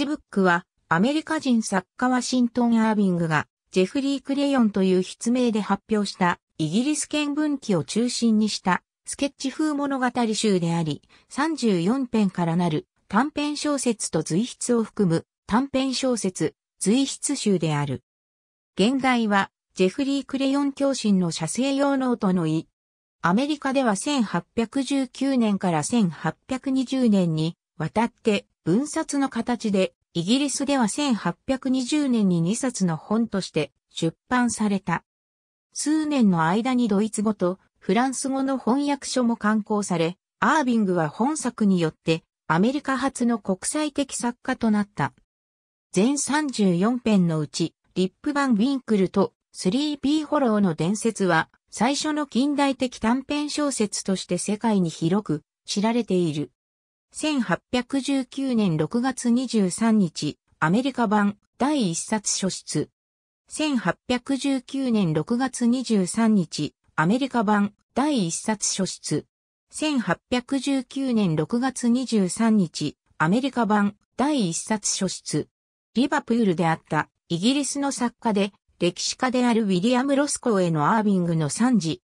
チブックは、アメリカ人作家ワシントン・アービングが、ジェフリー・クレヨンという筆名で発表した、イギリス見聞記を中心にした、スケッチ風物語集であり、34編からなる短編小説と随筆を含む短編小説、随筆集である。現代は、ジェフリー・クレヨン教神の写生用ノートの意。アメリカでは1819年から1820年にわたって分冊の形で、イギリスでは1820年に2冊の本として出版された。数年の間にドイツ語とフランス語の翻訳書も刊行され、アービングは本作によってアメリカ初の国際的作家となった。全34編のうち、リップ・バン・ウィンクルとスリーピー・ホローの伝説は、最初の近代的短編小説として世界に広く知られている。1819年6月23日、アメリカ版第1冊書出。1819年6月23日、アメリカ版第1冊書出。1819年6月23日、アメリカ版第1冊書出。リバプールであったイギリスの作家で歴史家であるウィリアム・ロスコーへのアービングの賛辞。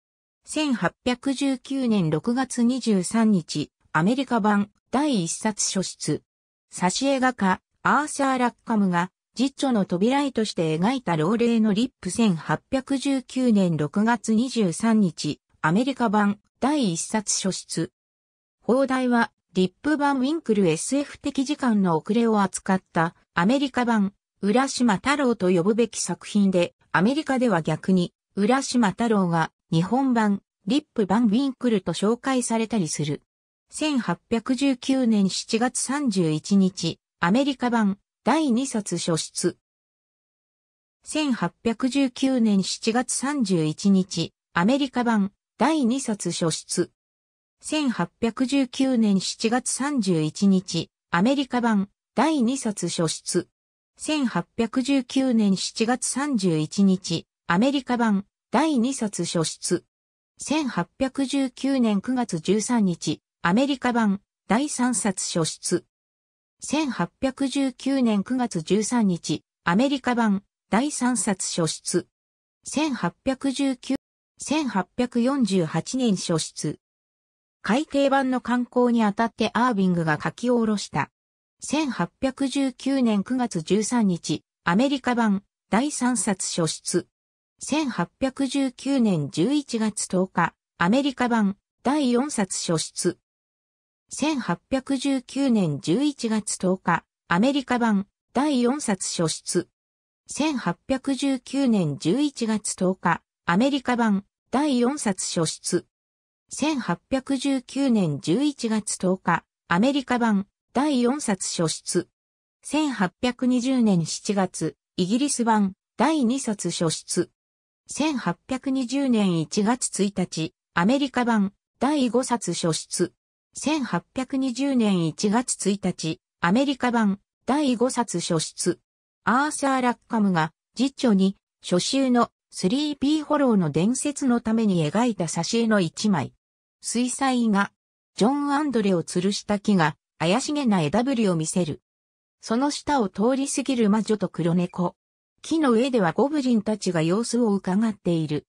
1819年6月23日、アメリカ版第一冊書出。挿絵画家、アーサー・ラッカムが、実著の扉絵として描いた老齢のリップ1819年6月23日、アメリカ版第一冊書出。放題は、リップ版ウィンクル SF 的時間の遅れを扱ったアメリカ版浦島太郎と呼ぶべき作品で、アメリカでは逆に浦島太郎が日本版リップ版ウィンクルと紹介されたりする。1819年7月31日、アメリカ版第2冊書出。1819年7月31日、アメリカ版第2冊書出。1819年7月31日、アメリカ版第2冊書出。1819年7月31日、アメリカ版第2冊書出。1819年9月13日、アメリカ版第3冊書出。1819年9月13日、アメリカ版第3冊書出。1819 1848年書出。改訂版の刊行にあたってアービングが書き下ろした。1819年9月13日、アメリカ版第3冊書出。1819年11月10日、アメリカ版第4冊書出。1819年11月10日、アメリカ版第4冊書出。1819年11月10日、アメリカ版第4冊書出。1819年11月10日、アメリカ版第4冊書出。1820年7月、イギリス版第2冊書出。1820年1月1日、アメリカ版第5冊書出。1820年1月1日、アメリカ版第5冊書出。アーサー・ラッカムが、実著に、初集のスリーピーホローの伝説のために描いた挿絵の一枚。水彩画、ジョン・アンドレを吊るした木が、怪しげな枝ぶりを見せる。その下を通り過ぎる魔女と黒猫。木の上ではゴブリンたちが様子を伺っている。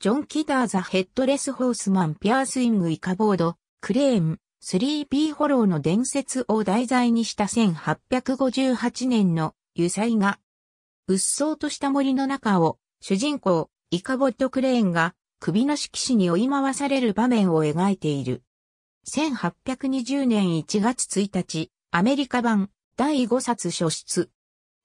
ジョン・キダーザ・ヘッドレス・ホースマン・ピアースイング・イカボード、クレーン、3B ホローの伝説を題材にした1858年の油彩画。鬱蒼とした森の中を主人公イカボットクレーンが首の色紙に追い回される場面を描いている。1820年1月1日、アメリカ版第5冊初出。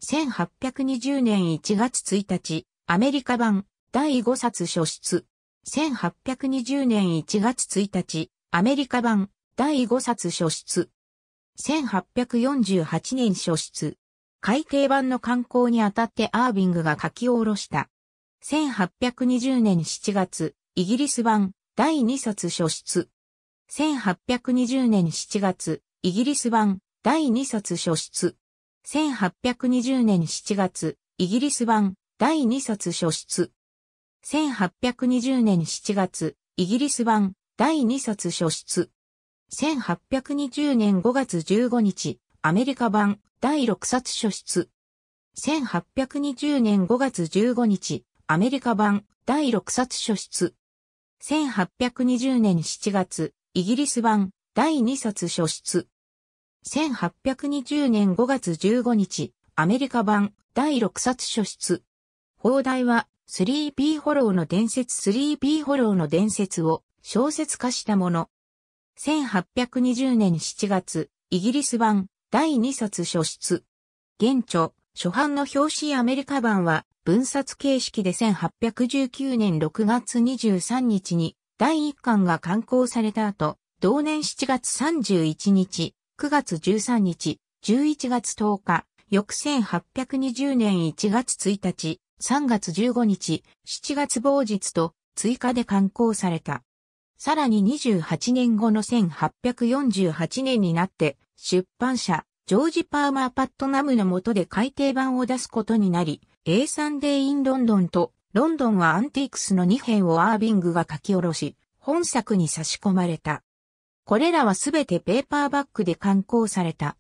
1820年1月1日、アメリカ版第5冊初出。1820年1月1日、アメリカ版第5冊書出。1848年書出。改訂版の刊行にあたってアービングが書き下ろした。1820年7月、イギリス版第2冊書出。1820年7月、イギリス版第2冊書出。1820年7月、イギリス版第2冊書出。1820年7月、イギリス版第2冊書出。1820年5月15日、アメリカ版第6冊書出。1820年5月15日、アメリカ版第6冊書出。1820年7月、イギリス版第2冊書出。1820年5月15日、アメリカ版第6冊書出。放題は3ーホローの伝説3ーホローの伝説を小説化したもの。1820年7月、イギリス版第2冊初出。現著、初版の表紙アメリカ版は分冊形式で1819年6月23日に第1巻が刊行された後、同年7月31日、9月13日、11月10日、翌1820年1月1日、3月15日、7月某日と追加で刊行された。さらに28年後の1848年になって、出版社、ジョージ・パーマー・パットナムの下で改訂版を出すことになり、A サンデー・イン・ロンドンと、ロンドンはアンティークスの2編をアービングが書き下ろし、本作に差し込まれた。これらはすべてペーパーバックで刊行された。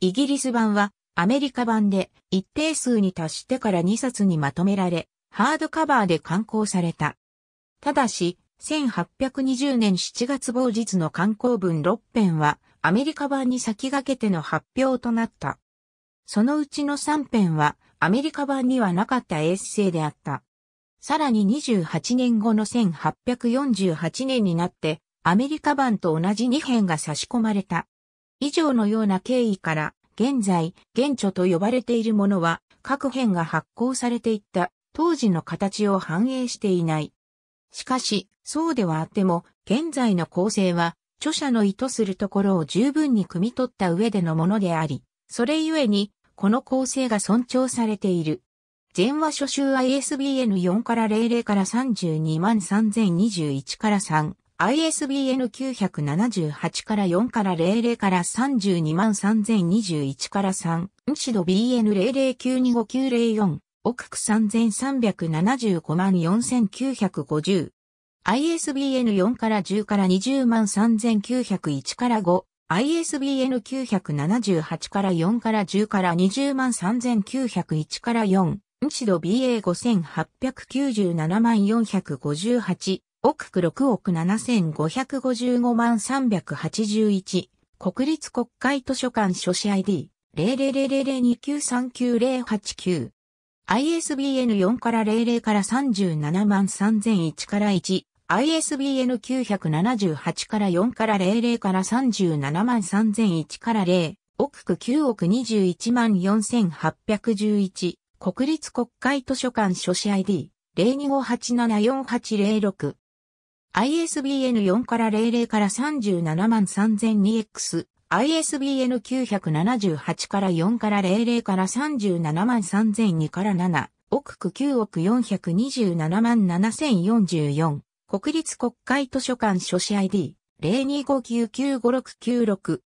イギリス版はアメリカ版で一定数に達してから2冊にまとめられ、ハードカバーで刊行された。ただし、1820年7月某日の刊行文6編はアメリカ版に先駆けての発表となった。そのうちの3編はアメリカ版にはなかったエッセイであった。さらに28年後の1848年になってアメリカ版と同じ2編が差し込まれた。以上のような経緯から現在、現著と呼ばれているものは各編が発行されていった当時の形を反映していない。しかし、そうではあっても、現在の構成は、著者の意図するところを十分に汲み取った上でのものであり、それゆえに、この構成が尊重されている。全話初集 ISBN4 から00から32万3021から3、ISBN978 から4から00から32万3021から3、シド b n 0 0 9 2 5 9 0 4億区3375万4950。ISBN 4から10から20万3901から5。ISBN 978から4から10から20万3901から4。日度 BA5897 万458。億区6億7555万381。国立国会図書館書士 ID。0 0 0 0 2 9 3 9 0 8 9 ISBN 4から00から37 3001から1、ISBN 978から4から00から37 3001から0、億区9億21万4811、国立国会図書館書士 ID、02587486 0。ISBN 4から00から37万 3002X、ISBN 978から4から00から37万3002から7、億区9億427万7044、国立国会図書館書士 ID、0 2 5 9 9 5 6 9 6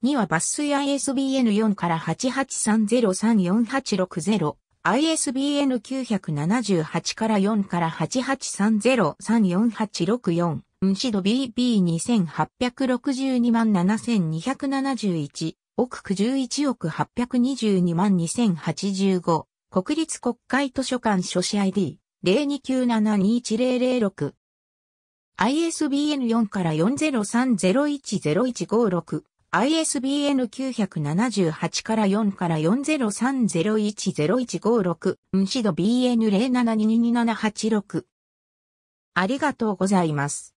には抜粋 ISBN4 から8 8 3 0 3 4 8 6 0 ISBN 978から4から8830348664。ンシド BB2862 万7271、億区11億822万2085、国立国会図書館書士 ID、02972106 0。ISBN 4から4 0 3 0 1 0 1 5 6 ISBN 978から4から4 0 3 0 1 0 1 5 6うんしど BN0722786。ありがとうございます。